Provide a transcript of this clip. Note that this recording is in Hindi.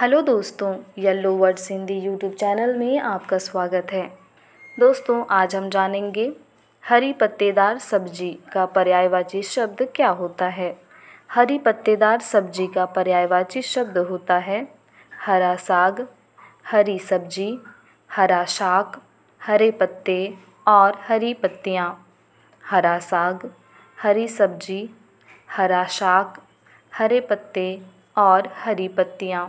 हेलो दोस्तों yellow word Sindhi YouTube channel में आपका स्वागत है दोस्तों आज हम जानेंगे हरी पत्तेदार सब्जी का पर्यायवाची शब्द क्या होता है हरी पत्तेदार सब्जी का पर्यायवाची शब्द होता है हरा साग हरी सब्जी हरा शाक हरे पत्ते और हरी पत्तियाँ हरा साग हरी सब्जी हरा शाक हरे पत्ते और हरी पत्तियाँ